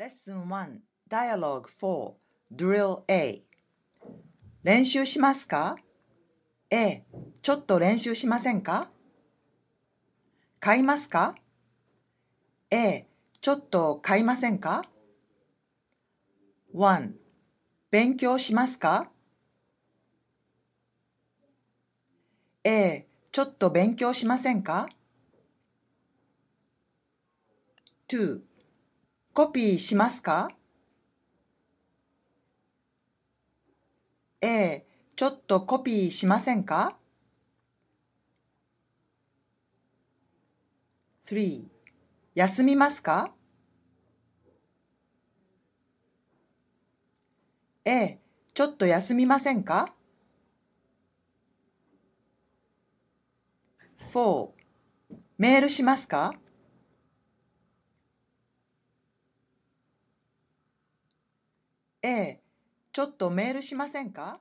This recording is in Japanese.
レッスン1 Dialogue 4 Drill A 練習しますか ?A ちょっと練習しませんか買いますか ?A ちょっと買いませんか ?1 勉強しますか ?A ちょっと勉強しませんか ?2 コピーしますかええ、ちょっとコピーしませんか ?3. 休みますかええ、ちょっと休みませんか ?4. メールしますかええ、ちょっとメールしませんか